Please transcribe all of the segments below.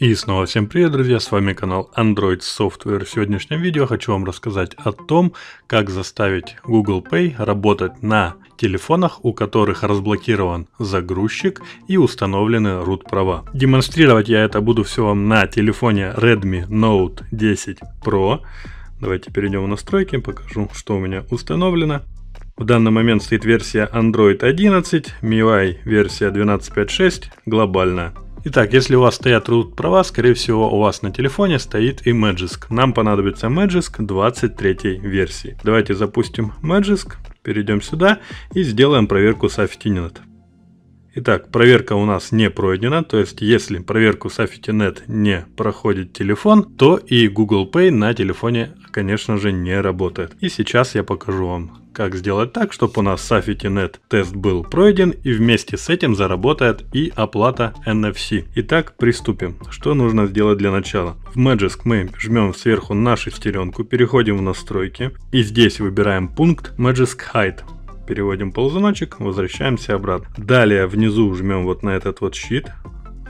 И снова всем привет, друзья, с вами канал Android Software. В сегодняшнем видео хочу вам рассказать о том, как заставить Google Pay работать на телефонах, у которых разблокирован загрузчик и установлены root права. Демонстрировать я это буду все вам на телефоне Redmi Note 10 Pro. Давайте перейдем в настройки, покажу, что у меня установлено. В данный момент стоит версия Android 11, MIUI версия 12.5.6, глобальная. Итак, если у вас стоят root права, скорее всего у вас на телефоне стоит и Magisk. Нам понадобится Magisk 23 версии. Давайте запустим Magisk, перейдем сюда и сделаем проверку Safety.net. Итак, проверка у нас не пройдена, то есть если проверку с Affitinet не проходит телефон, то и Google Pay на телефоне, конечно же, не работает. И сейчас я покажу вам, как сделать так, чтобы у нас с Affitinet тест был пройден и вместе с этим заработает и оплата NFC. Итак, приступим. Что нужно сделать для начала? В Magisk мы жмем сверху нашу шестеренку, переходим в настройки и здесь выбираем пункт Magisk Height переводим ползуночек, возвращаемся обратно. Далее внизу жмем вот на этот вот щит,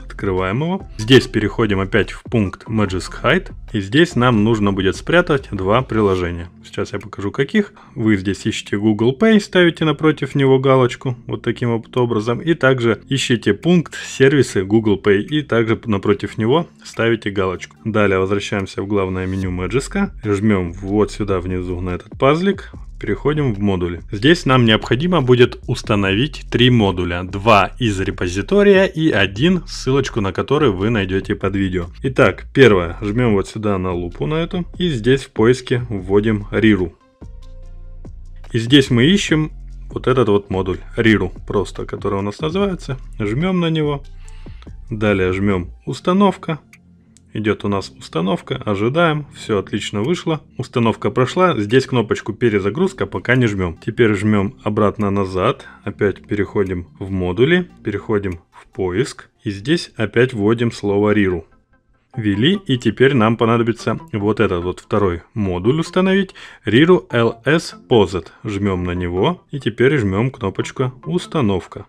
открываем его. Здесь переходим опять в пункт Magisk Hide. И здесь нам нужно будет спрятать два приложения. Сейчас я покажу каких. Вы здесь ищите Google Pay, ставите напротив него галочку вот таким вот образом. И также ищите пункт сервисы Google Pay и также напротив него ставите галочку. Далее возвращаемся в главное меню Magisk. Жмем вот сюда внизу на этот пазлик. Переходим в модули. Здесь нам необходимо будет установить три модуля. Два из репозитория и один, ссылочку на который вы найдете под видео. Итак, первое. Жмем вот сюда на лупу на эту. И здесь в поиске вводим Riru. И здесь мы ищем вот этот вот модуль Riru, просто, который у нас называется. Жмем на него. Далее жмем установка идет у нас установка, ожидаем, все отлично вышло. Установка прошла, здесь кнопочку перезагрузка пока не жмем. Теперь жмем обратно назад, опять переходим в модули, переходим в поиск и здесь опять вводим слово RIRU. ввели и теперь нам понадобится вот этот вот второй модуль установить RIRU LS POSET. Жмем на него и теперь жмем кнопочку установка.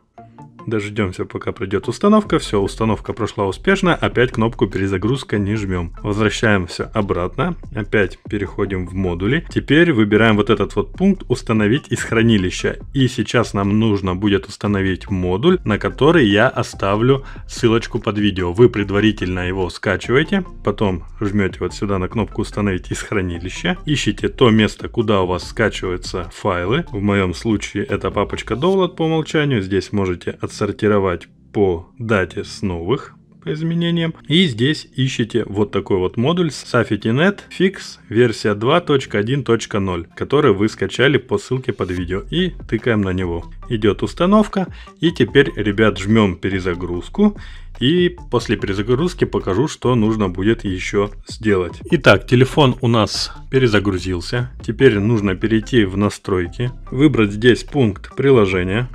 Дождемся, пока придет установка. Все, установка прошла успешно. Опять кнопку перезагрузка не жмем. Возвращаемся обратно. Опять переходим в модули. Теперь выбираем вот этот вот пункт «Установить из хранилища». И сейчас нам нужно будет установить модуль, на который я оставлю ссылочку под видео. Вы предварительно его скачиваете, потом жмете вот сюда на кнопку «Установить из хранилища». Ищите то место, куда у вас скачиваются файлы. В моем случае это папочка «Download» по умолчанию. Здесь можете отстранить отсортировать по дате с новых по изменениям. И здесь ищете вот такой вот модуль Safety.net Fix версия 2.1.0, который вы скачали по ссылке под видео и тыкаем на него. Идет установка и теперь, ребят, жмем перезагрузку и после перезагрузки покажу, что нужно будет еще сделать. Итак, телефон у нас перезагрузился. Теперь нужно перейти в настройки, выбрать здесь пункт приложения,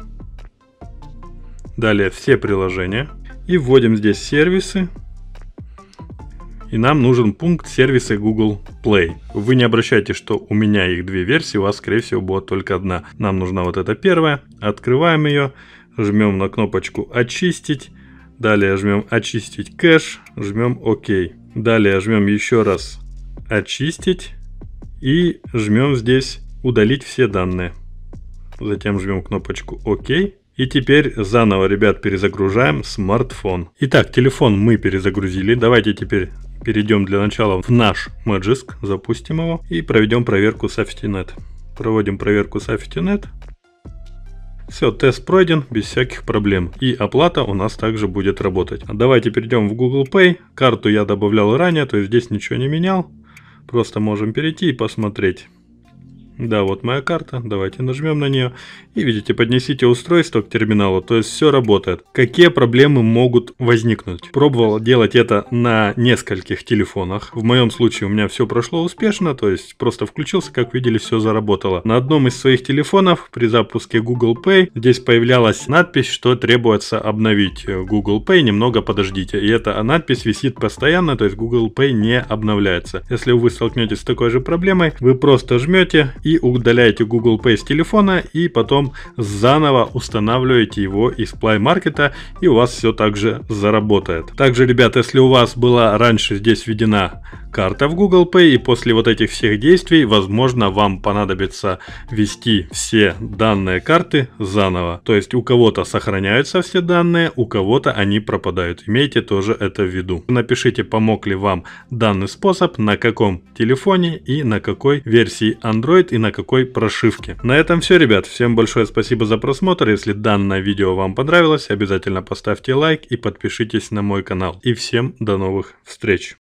Далее все приложения. И вводим здесь сервисы. И нам нужен пункт сервисы Google Play. Вы не обращайте, что у меня их две версии, у вас, скорее всего, будет только одна. Нам нужна вот эта первая. Открываем ее, жмем на кнопочку «Очистить». Далее жмем «Очистить кэш», жмем «Ок». Далее жмем еще раз «Очистить» и жмем здесь «Удалить все данные». Затем жмем кнопочку «Ок». И теперь заново, ребят, перезагружаем смартфон. Итак, телефон мы перезагрузили. Давайте теперь перейдем для начала в наш Magisk, запустим его и проведем проверку с Safety.net. Проводим проверку с Safety.net. Все, тест пройден без всяких проблем. И оплата у нас также будет работать. Давайте перейдем в Google Pay. Карту я добавлял ранее, то есть здесь ничего не менял. Просто можем перейти и посмотреть. Да, вот моя карта, давайте нажмем на нее. И видите, поднесите устройство к терминалу, то есть все работает. Какие проблемы могут возникнуть? Пробовал делать это на нескольких телефонах. В моем случае у меня все прошло успешно, то есть просто включился, как видели, все заработало. На одном из своих телефонов при запуске Google Pay здесь появлялась надпись, что требуется обновить Google Pay, немного подождите. И эта надпись висит постоянно, то есть Google Pay не обновляется. Если вы столкнетесь с такой же проблемой, вы просто жмете и удаляете Google Pay с телефона и потом заново устанавливаете его из Play Market и у вас все также заработает. Также, ребят, если у вас была раньше здесь введена карта в Google Pay, и после вот этих всех действий, возможно, вам понадобится ввести все данные карты заново. То есть у кого-то сохраняются все данные, у кого-то они пропадают. Имейте тоже это в виду. Напишите, помог ли вам данный способ, на каком телефоне и на какой версии Android и на какой прошивке. На этом все, ребят. Всем большое спасибо за просмотр. Если данное видео вам понравилось, обязательно поставьте лайк и подпишитесь на мой канал. И всем до новых встреч!